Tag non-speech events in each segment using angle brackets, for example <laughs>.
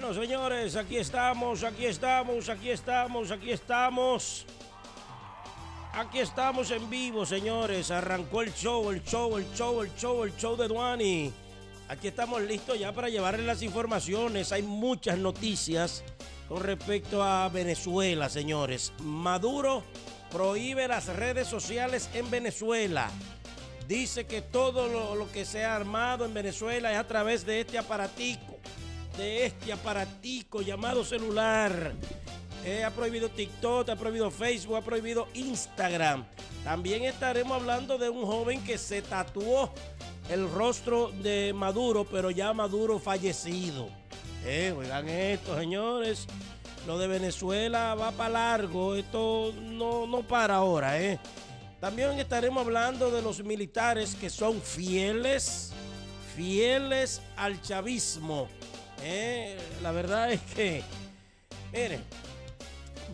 Bueno, señores, aquí estamos, aquí estamos, aquí estamos, aquí estamos. Aquí estamos en vivo, señores. Arrancó el show, el show, el show, el show, el show de Duani. Aquí estamos listos ya para llevarles las informaciones. Hay muchas noticias con respecto a Venezuela, señores. Maduro prohíbe las redes sociales en Venezuela. Dice que todo lo, que se ha armado en Venezuela es a través de este aparatito de este aparatico llamado celular. Eh, ha prohibido TikTok, ha prohibido Facebook, ha prohibido Instagram. También estaremos hablando de un joven que se tatuó el rostro de Maduro, pero ya Maduro fallecido. Eh, oigan esto, señores. Lo de Venezuela va para largo. Esto no, no para ahora, ¿eh? También estaremos hablando de los militares que son fieles, fieles al chavismo. Eh, la verdad es que, miren,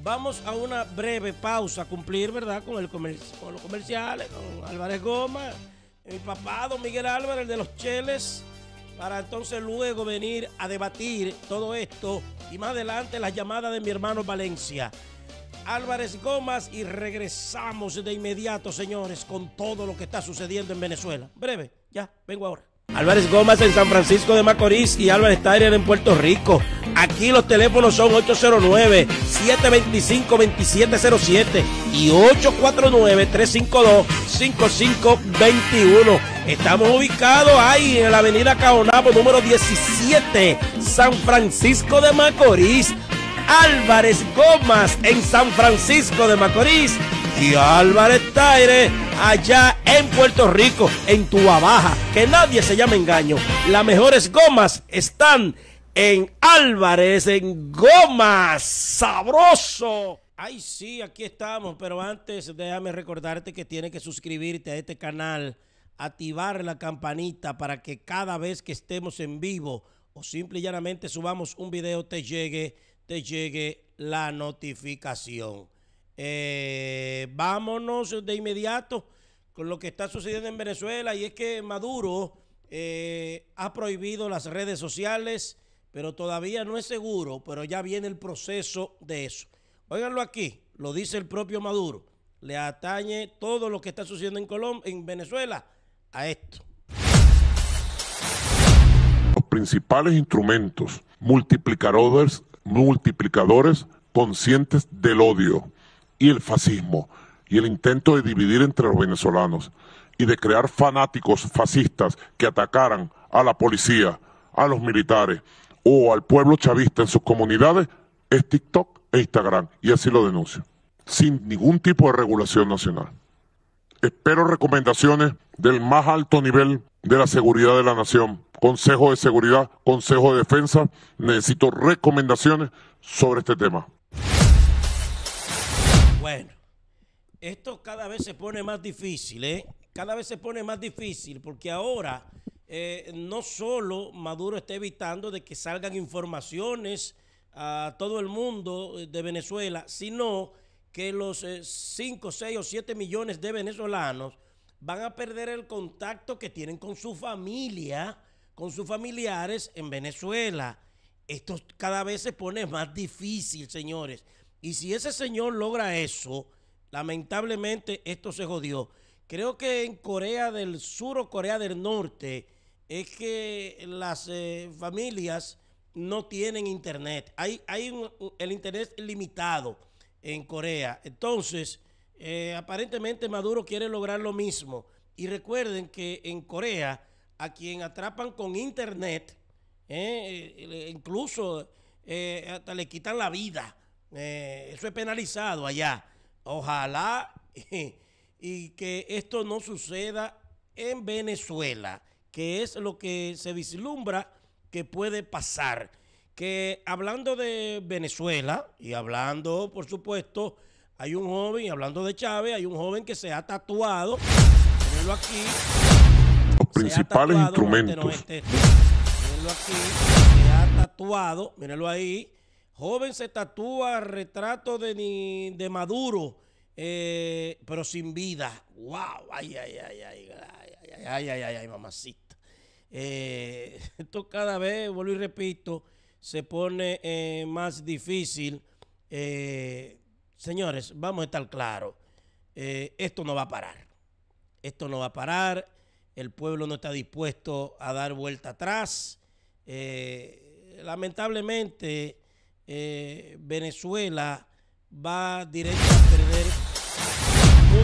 vamos a una breve pausa a cumplir, ¿verdad? Con, los comerciales, con Álvarez Goma, mi papá, don Miguel Álvarez, el de los Cheles, para entonces luego venir a debatir todo esto y más adelante la llamada de mi hermano Valencia. Álvarez Gomas y regresamos de inmediato, señores, con todo lo que está sucediendo en Venezuela. Breve, ya, vengo ahora. Álvarez Gómez en San Francisco de Macorís y Álvarez Taire en Puerto Rico. Aquí los teléfonos son 809-725-2707 y 849-352-5521. Estamos ubicados ahí en la avenida Caonabo número 17, San Francisco de Macorís. Álvarez Gómez en San Francisco de Macorís y Álvarez Taire allá en Puerto Rico, en Tua Baja. Que nadie se llame engaño. Las mejores gomas están en Álvarez, en Gomas. Sabroso. Ay, sí, aquí estamos, pero antes déjame recordarte que tienes que suscribirte a este canal, activar la campanita para que cada vez que estemos en vivo o simple y llanamente subamos un video te llegue, te llegue la notificación. Eh, vámonos de inmediato con lo que está sucediendo en Venezuela y es que Maduro eh, ha prohibido las redes sociales, pero todavía no es seguro, pero ya viene el proceso de eso. Óiganlo aquí, lo dice el propio Maduro. Le atañe todo lo que está sucediendo en, Colombia, en Venezuela a esto Los principales instrumentos multiplicadores, multiplicadores conscientes del odio y el fascismo y el intento de dividir entre los venezolanos y de crear fanáticos fascistas que atacaran a la policía, a los militares o al pueblo chavista en sus comunidades es TikTok e Instagram y así lo denuncio, sin ningún tipo de regulación nacional. Espero recomendaciones del más alto nivel de la seguridad de la nación, Consejo de Seguridad, Consejo de Defensa, necesito recomendaciones sobre este tema. Bueno esto cada vez se pone más difícil, ¿eh? Cada vez se pone más difícil porque ahora eh, no solo Maduro está evitando de que salgan informaciones a todo el mundo de Venezuela, sino que los 5, eh, 6 o 7 millones de venezolanos van a perder el contacto que tienen con su familia, con sus familiares en Venezuela. Esto cada vez se pone más difícil, señores. Y si ese señor logra eso, Lamentablemente esto se jodió. Creo que en Corea del Sur o Corea del Norte es que las eh, familias no tienen internet. Hay, el internet limitado en Corea. Entonces, eh, aparentemente Maduro quiere lograr lo mismo. Y recuerden que en Corea, a quien atrapan con internet, eh, incluso hasta le quitan la vida. eso es penalizado allá. Ojalá <laughs> y que esto no suceda en Venezuela, que es lo que se vislumbra que puede pasar. Que hablando de Venezuela y hablando, por supuesto, hay un joven, hablando de Chávez, hay un joven que se ha tatuado. aquí. Los principales instrumentos. aquí, se ha tatuado, mírenlo ahí Joven se tatúa retrato de, de Maduro, pero sin vida. ¡Wow! ¡Ay, ay, ay, ay! ¡Ay, ay, ay, ay, mamacita! esto cada vez, vuelvo y repito, se pone más difícil. señores, vamos a estar claros. esto no va a parar. Esto no va a parar. El pueblo no está dispuesto a dar vuelta atrás. lamentablemente eh, Venezuela va directo a perder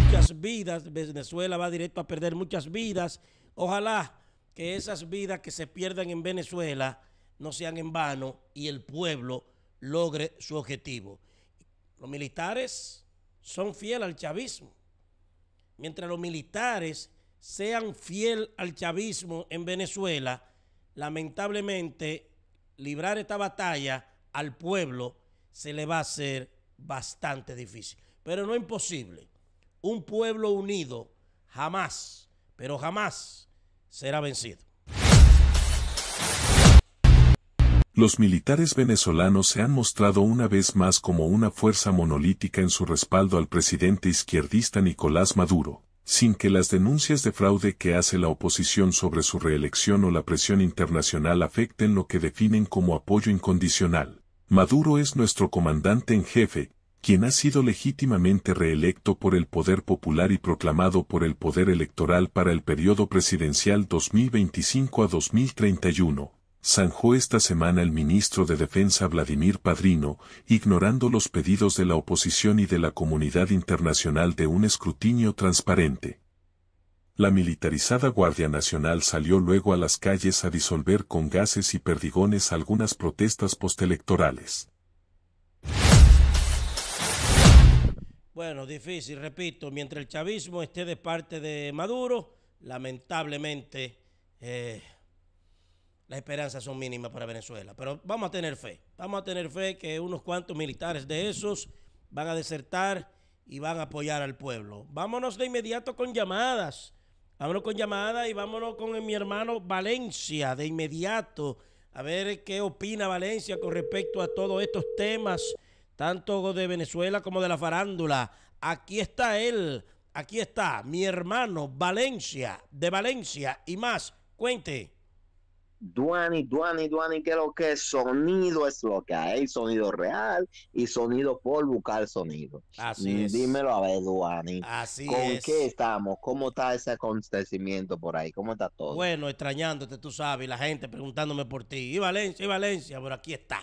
muchas vidas, Venezuela va directo a perder muchas vidas. Ojalá que esas vidas que se pierdan en Venezuela no sean en vano y el pueblo logre su objetivo. Los militares son fieles al chavismo. Mientras los militares sean fiel al chavismo en Venezuela, lamentablemente librar esta batalla al pueblo se le va a hacer bastante difícil. Pero no imposible. Un pueblo unido jamás, pero jamás será vencido. Los militares venezolanos se han mostrado una vez más como una fuerza monolítica en su respaldo al presidente izquierdista Nicolás Maduro, sin que las denuncias de fraude que hace la oposición sobre su reelección o la presión internacional afecten lo que definen como apoyo incondicional. Maduro es nuestro comandante en jefe, quien ha sido legítimamente reelecto por el poder popular y proclamado por el poder electoral para el periodo presidencial 2025 a 2031, zanjó esta semana el ministro de Defensa Vladimir Padrino, ignorando los pedidos de la oposición y de la comunidad internacional de un escrutinio transparente. La militarizada Guardia Nacional salió luego a las calles a disolver con gases y perdigones algunas protestas postelectorales. Bueno, difícil, repito, mientras el chavismo esté de parte de Maduro, lamentablemente eh, las esperanzas son mínimas para Venezuela. Pero vamos a tener fe, vamos a tener fe que unos cuantos militares de esos van a desertar y van a apoyar al pueblo. Vámonos de inmediato con llamadas. Vámonos con llamada y vámonos con mi hermano Valencia de inmediato. A ver qué opina Valencia con respecto a todos estos temas, tanto de Venezuela como de la farándula. Aquí está él, aquí está mi hermano Valencia, de Valencia y más. Cuente. Duani, Duani, Duani, que lo que sonido es lo que hay, sonido real y sonido por buscar sonido. Así mm, es. Dímelo a ver, Duani. Así ¿Con qué estamos? ¿Cómo está ese acontecimiento por ahí? ¿Cómo está todo? Bueno, extrañándote, tú sabes, la gente preguntándome por ti. Y Valencia, y Valencia, pero aquí está.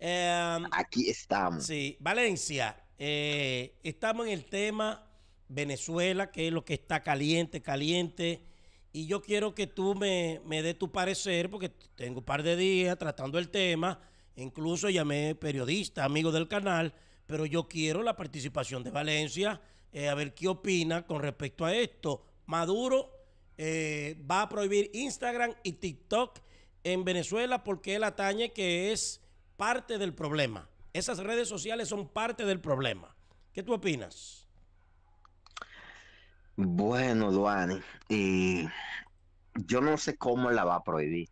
Em, aquí estamos. Sí, Valencia, eh, estamos en el tema Venezuela, que es lo que está caliente, caliente. Y yo quiero que tú me, me des tu parecer, porque tengo un par de días tratando el tema. Incluso llamé periodista, amigo del canal, pero yo quiero la participación de Valencia, eh, a ver qué opina con respecto a esto. Maduro eh, va a prohibir Instagram y TikTok en Venezuela porque él atañe que es parte del problema. Esas redes sociales son parte del problema. ¿Qué tú opinas? Bueno, Duane y yo no sé cómo la va a prohibir,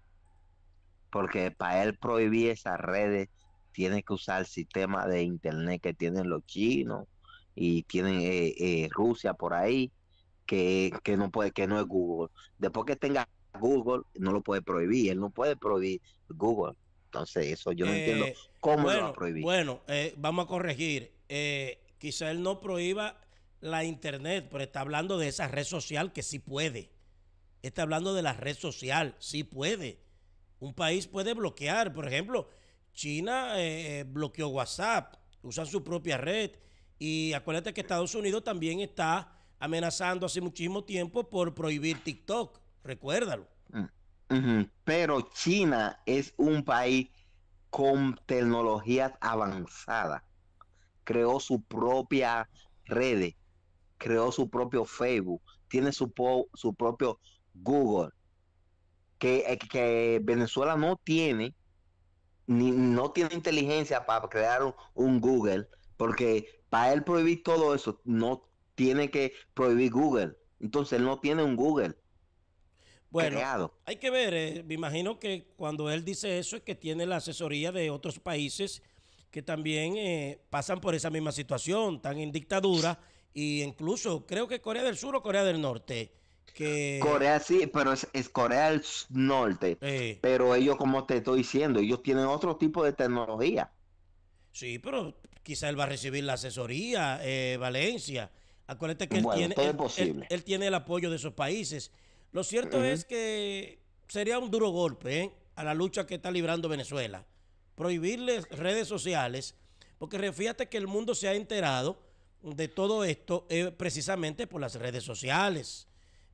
porque para él prohibir esas redes tiene que usar el sistema de internet que tienen los chinos y tienen eh, eh, Rusia por ahí, que, no puede, que no es Google. Después que tenga Google, no lo puede prohibir, él no puede prohibir Google. Entonces, eso yo no entiendo eh, cómo lo va a prohibir. Bueno, vamos a corregir. quizá él no prohíba la internet, pero está hablando de esa red social que sí puede. Está hablando de la red social, sí puede. Un país puede bloquear, por ejemplo, China eh, eh, bloqueó WhatsApp, usan su propia red. Y acuérdate que Estados Unidos también está amenazando hace muchísimo tiempo por prohibir TikTok, recuérdalo. Mm, pero China es un país con tecnologías avanzadas. Creó su propia red creó su propio Facebook, tiene su, su propio Google, eh, que, que, Venezuela no tiene, ni, no tiene inteligencia para crear un, Google, porque para él prohibir todo eso, no tiene que prohibir Google. Entonces él no tiene un Google. Bueno, hay que ver, eh, me imagino que cuando él dice eso es que tiene la asesoría de otros países que también eh, pasan por esa misma situación, están en dictadura y incluso creo que Corea del Sur o Corea del Norte. Que... Corea sí, pero es, Corea del Norte. Pero ellos, como te estoy diciendo, ellos tienen otro tipo de tecnología. Sí, pero quizá él va a recibir la asesoría, eh, Valencia. Acuérdate que él, tiene, él, tiene el apoyo de esos países. Lo cierto es que sería un duro golpe ¿eh? a la lucha que está librando Venezuela. Prohibirles redes sociales, porque refíjate que el mundo se ha enterado de todo esto es eh, precisamente por las redes sociales.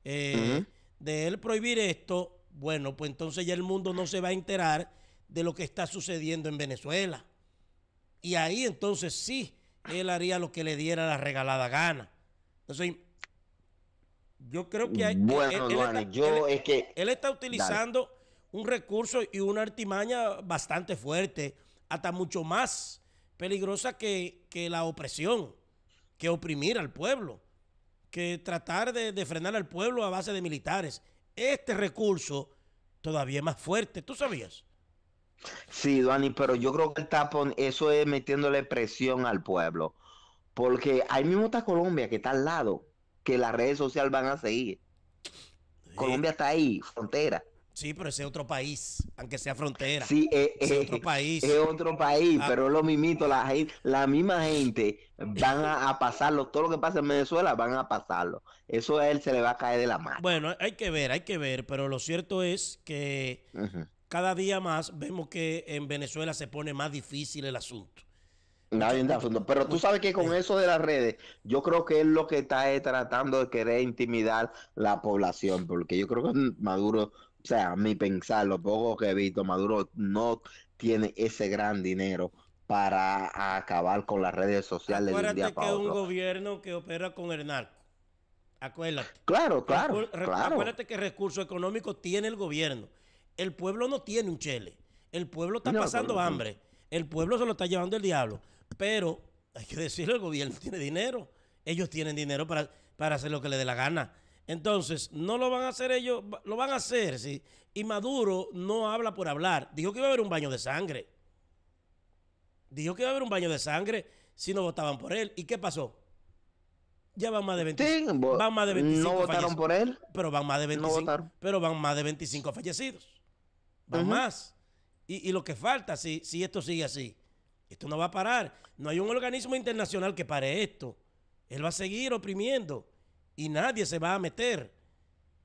Eh, de él prohibir esto, bueno, pues entonces ya el mundo no se va a enterar de lo que está sucediendo en Venezuela. Y ahí entonces sí, él haría lo que le diera la regalada gana. Entonces, yo creo que hay... Bueno, es que... Él está utilizando un recurso y una artimaña bastante fuerte, hasta mucho más peligrosa que, que la opresión que oprimir al pueblo, que tratar de, frenar al pueblo a base de militares. Este recurso todavía es más fuerte, ¿tú sabías? Sí, Dani, pero yo creo que el tapón, eso es metiéndole presión al pueblo. Porque ahí mismo está Colombia, que está al lado, que las redes sociales van a seguir. Colombia está ahí, frontera. Sí, pero ese es otro país, aunque sea frontera. Sí, eh, es eh, otro país. Es otro país, ah. pero lo mimito, la, la misma gente van a, pasarlo. Todo lo que pasa en Venezuela van a pasarlo. Eso a él se le va a caer de la mano. Bueno, hay que ver, hay que ver, pero lo cierto es que cada día más vemos que en Venezuela se pone más difícil el asunto. asunto. pero tú sabes que con eso de las redes, yo creo que es lo que está eh, tratando de querer intimidar la población, porque yo creo que Maduro o sea, mi pensar, lo poco que he visto, Maduro no tiene ese gran dinero para acabar con las redes sociales Acuérdate de un día que es un gobierno que opera con el narco. Acuérdate. Claro, claro, claro. Acuérdate que recursos económicos tiene el gobierno. El pueblo no tiene un chele. El pueblo está pasando hambre. El pueblo se lo está llevando el diablo. Pero hay que decirle, el gobierno <laughs> tiene dinero. Ellos tienen dinero para, para hacer lo que le dé la gana. Entonces, no lo van a hacer ellos, lo van a hacer, sí. Y Maduro no habla por hablar. Dijo que iba a haber un baño de sangre. Dijo que iba a haber un baño de sangre si no votaban por él. ¿Y qué pasó? Ya van más de 25. van más de 25 no votaron por él. Pero van más de 25. pero van más de 25 fallecidos. Van más. Y, lo que falta, si, si esto sigue así, esto no va a parar. No hay un organismo internacional que pare esto. Él va a seguir oprimiendo y nadie se va a meter.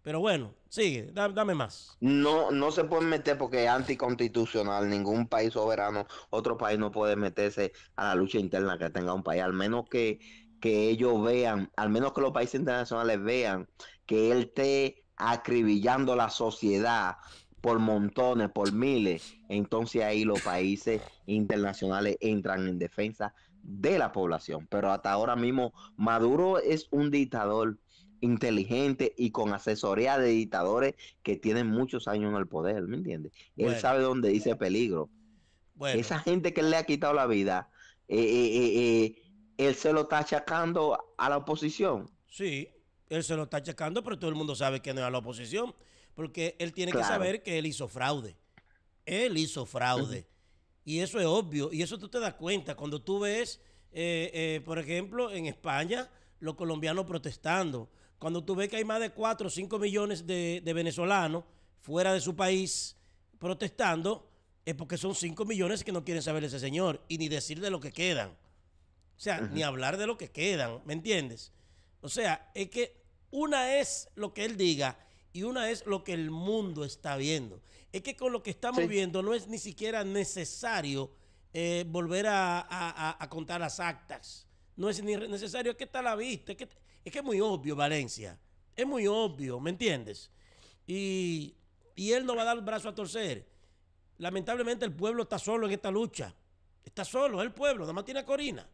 Pero bueno, sigue, dame más. No, no se pueden meter porque es anticonstitucional. Ningún país soberano, otro país no puede meterse a la lucha interna que tenga un país, al menos que, que ellos vean, al menos que los países internacionales vean que él esté acribillando la sociedad por montones, por miles. Entonces ahí los países internacionales entran en defensa de la población. Pero hasta ahora mismo Maduro es un dictador inteligente y con asesoría de dictadores que tienen muchos años en el poder, ¿me entiendes? Él sabe dónde dice peligro. Esa gente que le ha quitado la vida, eh, eh, eh, él se lo está achacando a la oposición. Sí, él se lo está achacando, pero todo el mundo sabe que no es a la oposición, porque él tiene que saber que él hizo fraude. Él hizo fraude. Y eso es obvio, y eso tú te das cuenta cuando tú ves, eh, eh, por ejemplo, en España, los colombianos protestando. Cuando tú ves que hay más de 4 o 5 millones de, venezolanos fuera de su país protestando, es porque son 5 millones que no quieren saber de ese señor y ni decir de lo que quedan. O sea, ni hablar de lo que quedan, ¿me entiendes? O sea, es que una es lo que él diga y una es lo que el mundo está viendo. Es que con lo que estamos viendo no es ni siquiera necesario eh, volver a, contar las actas. No es ni necesario, es que está la vista. Es que, es que muy obvio, Valencia. Es muy obvio, ¿me entiendes? Y, él no va a dar el brazo a torcer. Lamentablemente el pueblo está solo en esta lucha. Está solo, es el pueblo, nada más tiene a Corina.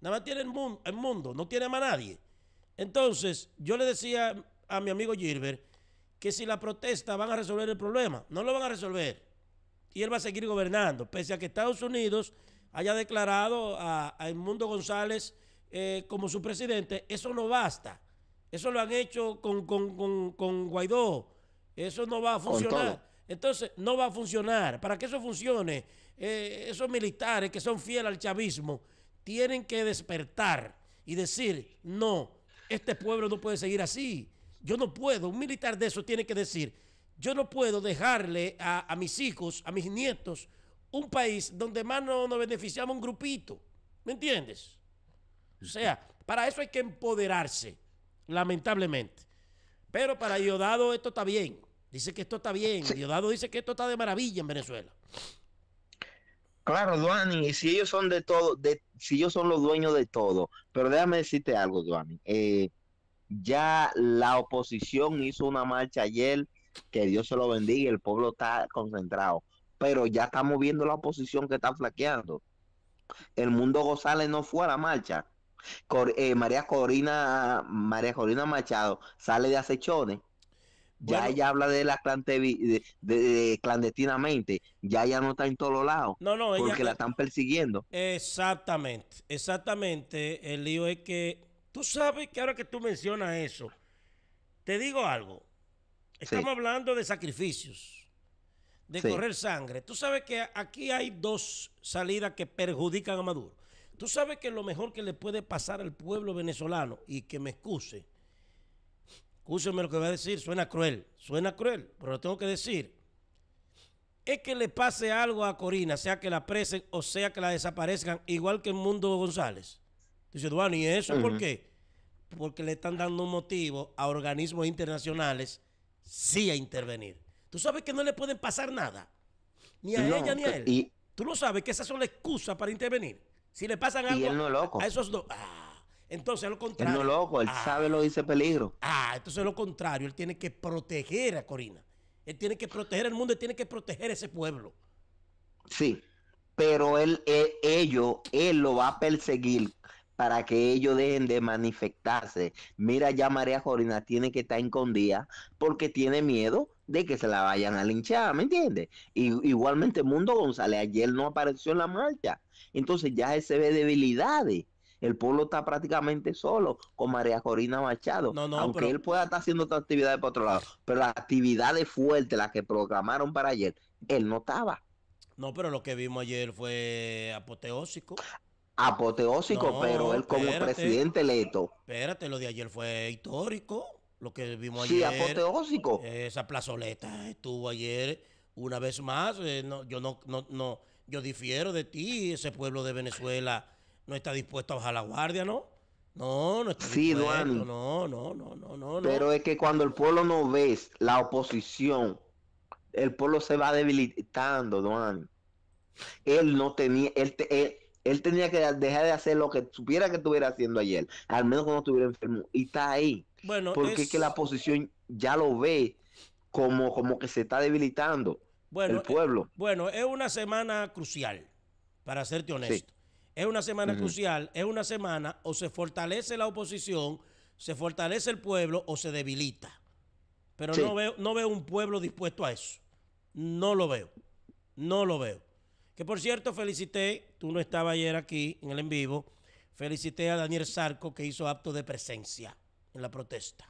Nada más tiene el mundo, no tiene a nadie. Entonces, yo le decía a mi amigo Gilbert que si la protesta van a resolver el problema. No lo van a resolver. Y él va a seguir gobernando, pese a que Estados Unidos haya declarado a, a Edmundo González eh, como su presidente. Eso no basta. Eso lo han hecho con, con, Guaidó. Eso no va a funcionar. Entonces, no va a funcionar. Para que eso funcione, eh, esos militares que son fieles al chavismo tienen que despertar y decir, no, este pueblo no puede seguir así. Yo no puedo, un militar de eso tiene que decir, yo no puedo dejarle a, mis hijos, a mis nietos, un país donde más no, nos beneficiamos un grupito. ¿Me entiendes? O sea, para eso hay que empoderarse, lamentablemente. Pero para Diodado esto está bien. Dice que esto está bien. Sí. dice que esto está de maravilla en Venezuela. Claro, Duani, y si ellos son de todo, de, si ellos son los dueños de todo, pero déjame decirte algo, Duani. Eh, ya la oposición hizo una marcha ayer, que Dios se lo bendiga, el pueblo está concentrado, pero ya estamos viendo la oposición que está flaqueando. El mundo González no fue a la marcha. Eh, María Corina María Corina Machado sale de acechones. Ya ella habla de la clandestinamente, ya ella no está en todos lados. No, porque la están persiguiendo. Exactamente, exactamente. El lío es que Tú sabes que ahora que tú mencionas eso, te digo algo. Estamos hablando de sacrificios, de correr sangre. Tú sabes que aquí hay dos salidas que perjudican a Maduro. Tú sabes que lo mejor que le puede pasar al pueblo venezolano, y que me excuse, escúcheme lo que voy a decir, suena cruel, suena cruel, pero lo tengo que decir, es que le pase algo a Corina, sea que la presen o sea que la desaparezcan, igual que el mundo González. Dice, Duane, ¿y eso por qué? Porque le están dando un motivo a organismos internacionales sí a intervenir. Tú sabes que no le pueden pasar nada, ni a ella ni a él. Tú lo sabes que esas son las excusas para intervenir. Si le pasan algo a esos dos. Ah, entonces, es lo contrario. Él no es loco, él ah. sabe lo dice peligro. Ah, entonces, es lo contrario, él tiene que proteger a Corina. Él tiene que proteger al mundo, él tiene que proteger a ese pueblo. Sí, pero él, eh, ellos, él lo va a perseguir para que ellos dejen de manifestarse. Mira, ya María Corina tiene que estar escondida porque tiene miedo de que se la vayan a linchar, ¿me entiendes? Igualmente Mundo González ayer no apareció en la marcha. Entonces ya se ve debilidades. El pueblo está prácticamente solo con María Corina Machado. No, no, aunque él pueda estar haciendo otras actividades por otro lado. Pero las actividades fuertes, las que programaron para ayer, él no estaba. No, pero lo que vimos ayer fue apoteósico apoteósico, pero él como presidente leto. Espérate, lo de ayer fue histórico, lo que vimos ayer. Sí, apoteósico. Esa plazoleta estuvo ayer una vez más. Eh, yo no, no, yo difiero de ti. Ese pueblo de Venezuela no está dispuesto a bajar la guardia, ¿no? No, no está dispuesto. no, no, no, no, no. Pero es que cuando el pueblo no ves la oposición, el pueblo se va debilitando, Duan. Él no tenía, él él tenía que dejar de hacer lo que supiera que estuviera haciendo ayer, al menos cuando estuviera enfermo. Y está ahí. Bueno, porque es... que la oposición ya lo ve como, como que se está debilitando bueno, el pueblo. Eh, bueno, es una semana crucial, para serte honesto. Es una semana crucial, es una semana o se fortalece la oposición, se fortalece el pueblo o se debilita. Pero no, no veo un pueblo dispuesto a eso. No lo veo. No lo veo. Que por cierto, felicité, tú no estabas ayer aquí en el en vivo, felicité a Daniel Sarco que hizo acto de presencia en la protesta.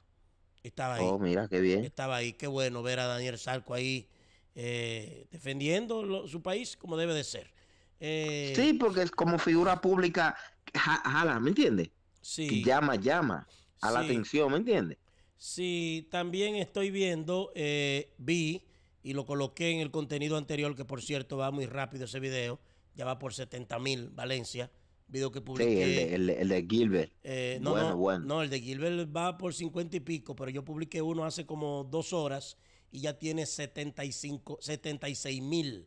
Estaba ahí. Oh, mira, qué bien. Estaba ahí, qué bueno ver a Daniel Sarco ahí eh, defendiendo su país como debe de ser. Eh, sí, porque es como figura pública jala, ¿me entiendes? Sí. Llama, llama a la atención, ¿me entiendes? Sí, también estoy viendo, eh, vi y lo coloqué en el contenido anterior, que por cierto va muy rápido ese video, ya va por 70 mil Valencia, video que publiqué. Sí, el de, Gilbert. Eh, no, no, el de Gilbert va por 50 y pico, pero yo publiqué uno hace como dos horas y ya tiene 75, 76 mil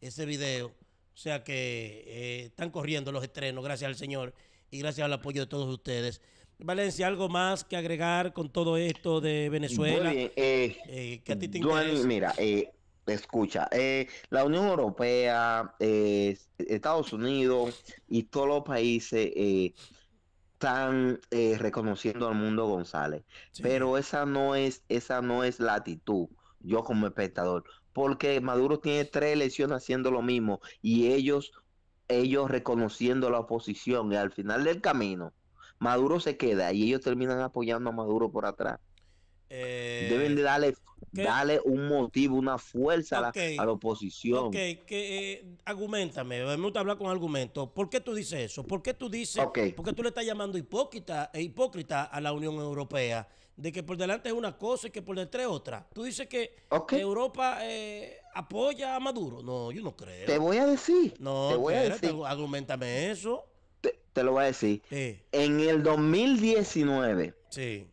ese video. O sea que eh, están corriendo los estrenos, gracias al Señor y gracias al apoyo de todos ustedes. Valencia, ¿algo más que agregar con todo esto de Venezuela? Muy bien, ¿qué a ti te mira, eh, escucha, eh, la Unión Europea, eh, Estados Unidos y todos los países están reconociendo al mundo González, pero esa no es esa no es la actitud. Yo como espectador, porque Maduro tiene tres elecciones haciendo lo mismo y ellos ellos reconociendo la oposición y al final del camino Maduro se queda y ellos terminan apoyando a Maduro por atrás. Eh, Deben de darle, darle, un motivo, una fuerza a, la, oposición. Ok, que, eh, argumentame, me gusta hablar con argumentos. ¿Por qué tú dices eso? ¿Por qué tú dices, Porque tú le estás llamando hipócrita, e hipócrita a la Unión Europea? De que por delante es una cosa y que por detrás es otra. Tú dices que Europa apoya a Maduro. No, yo no creo. Te voy a decir. No, te voy a decir. argumentame eso te lo voy a decir. En el 2019,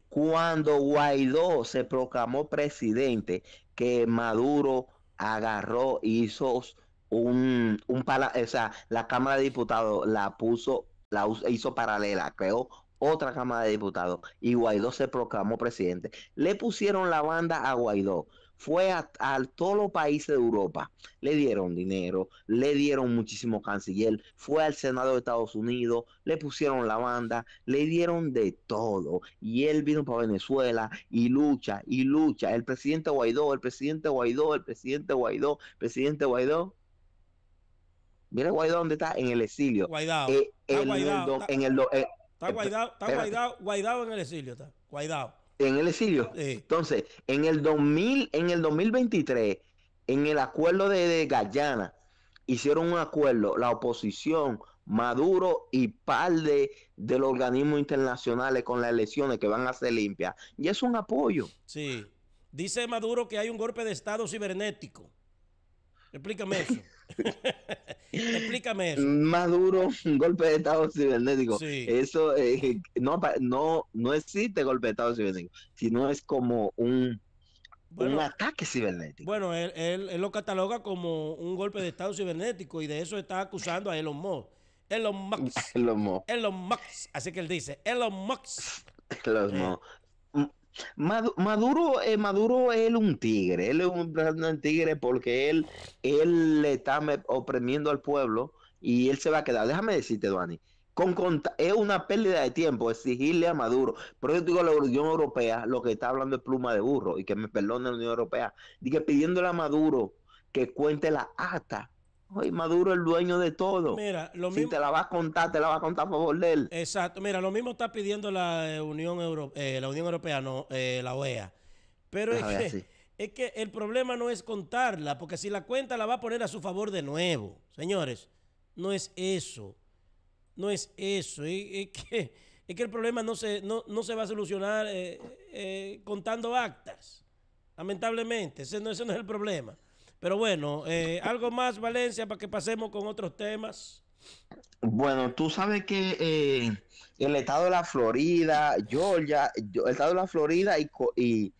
cuando Guaidó se proclamó presidente, que Maduro agarró, hizo un, un o sea, la Cámara de Diputados la puso, la hizo paralela, creó otra Cámara de Diputados y Guaidó se proclamó presidente. Le pusieron la banda a Guaidó fue a, todos los países de Europa, le dieron dinero, le dieron muchísimo canciller, fue al Senado de Estados Unidos, le pusieron la banda, le dieron de todo. Y él vino para Venezuela y lucha, y lucha. El presidente Guaidó, el presidente Guaidó, el presidente Guaidó, presidente Guaidó. Mira Guaidó dónde está, en el exilio. Guaidado. Eh, está Guaidó, está, eh, Guaidó en el exilio, está guaidado en el exilio. Entonces, en el 2000, en el 2023, en el acuerdo de, Gallana, hicieron un acuerdo, la oposición, Maduro y parte del organismo los internacionales con las elecciones que van a ser limpias. Y es un apoyo. Sí. Dice Maduro que hay un golpe de Estado cibernético. Explícame eso. <laughs> <laughs> Explícame eso. Más un golpe de estado cibernético. Eso eh, no, no, existe golpe de estado cibernético, sino es como un, un ataque cibernético. Bueno, él, él, lo cataloga como un golpe de estado cibernético y de eso está acusando a Elon Musk. Elon Musk. <laughs> Elon Musk. Elon Musk. Así que él dice, Elon Musk. <laughs> Elon Musk. Maduro, es eh, Maduro es un tigre, él es un, tigre porque él, él le está oprimiendo al pueblo y él se va a quedar. Déjame decirte, Duani, con, es una pérdida de tiempo exigirle a Maduro. Pero yo digo, la Unión Europea lo que está hablando es pluma de burro y que me perdone la Unión Europea. Dije pidiéndole a Maduro que cuente la acta Maduro el dueño de todo. Mira, lo si te la vas a contar, te la vas a contar a favor de él. Exacto. Mira, lo mismo está pidiendo la eh, Unión, eh, la Unión Europea, no, eh, la OEA. Pero es, que, el problema no es contarla, porque si la cuenta la va a poner a su favor de nuevo. Señores, no es eso. No es eso. <laughs> Es, que, que el problema no se, no, se va a solucionar contando actas. Lamentablemente, ese no es el problema. Pero bueno, eh, algo más, Valencia, para que pasemos con otros temas. Bueno, tú sabes que eh, el estado de la Florida, Georgia, el estado de la Florida y,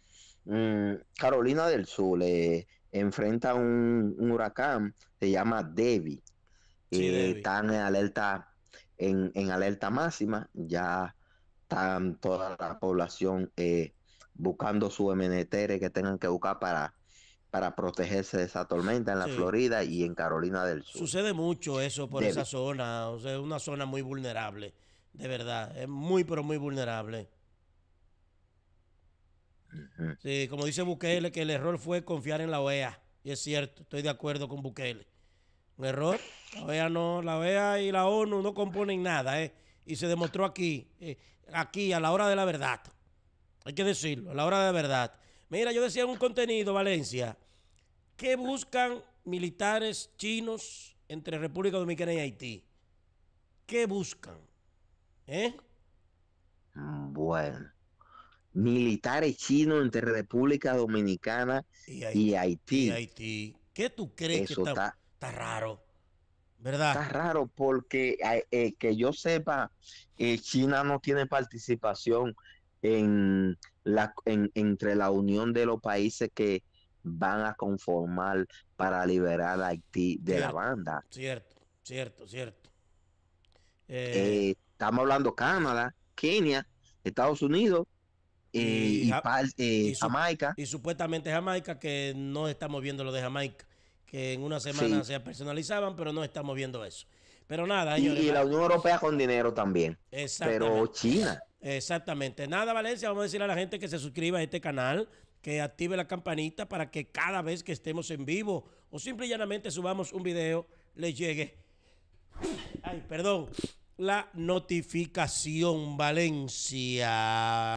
mm, Carolina del Sur le eh, enfrenta un, huracán, se llama Debbie. Y Están en alerta, en, en, alerta máxima, ya están toda la población buscando su MNTR que tengan que buscar para para protegerse de esa tormenta en la Florida y en Carolina del Sur. Sucede mucho eso por esa zona, o sea, es una zona muy vulnerable, de verdad, es muy pero muy vulnerable. Sí, como dice Bukele, que el error fue confiar en la OEA. Y es cierto, estoy de acuerdo con Bukele. Un error. La OEA, no, la OEA y la ONU no componen nada, eh, Y se demostró aquí, eh, aquí, a la hora de la verdad. Hay que decirlo, a la hora de la verdad. Mira, yo decía en un contenido, Valencia, ¿Qué buscan militares chinos entre República Dominicana y Haití? ¿Qué buscan? ¿Eh? Bueno, militares chinos entre República Dominicana y Haití. ¿Qué tú crees que está, está, raro? ¿Verdad? Está raro porque eh, eh, que yo sepa, China no tiene participación en la, entre la unión de los países que van a conformar para liberar a Haití de la banda. Cierto, cierto, cierto. Eh, eh, estamos hablando Canadá, Kenia, Estados Unidos eh, y, Jamaica. Y supuestamente Jamaica, que no estamos viendo lo de Jamaica, que en una semana se personalizaban, pero no estamos viendo eso. Pero nada, y, la Unión Europea con dinero también. Pero China. Exactamente. Nada, Valencia, vamos a decirle a la gente que se suscriba a este canal, que active la campanita para que cada vez que estemos en vivo o simple y llanamente subamos un video, les llegue. Ay, perdón. La notificación, Valencia.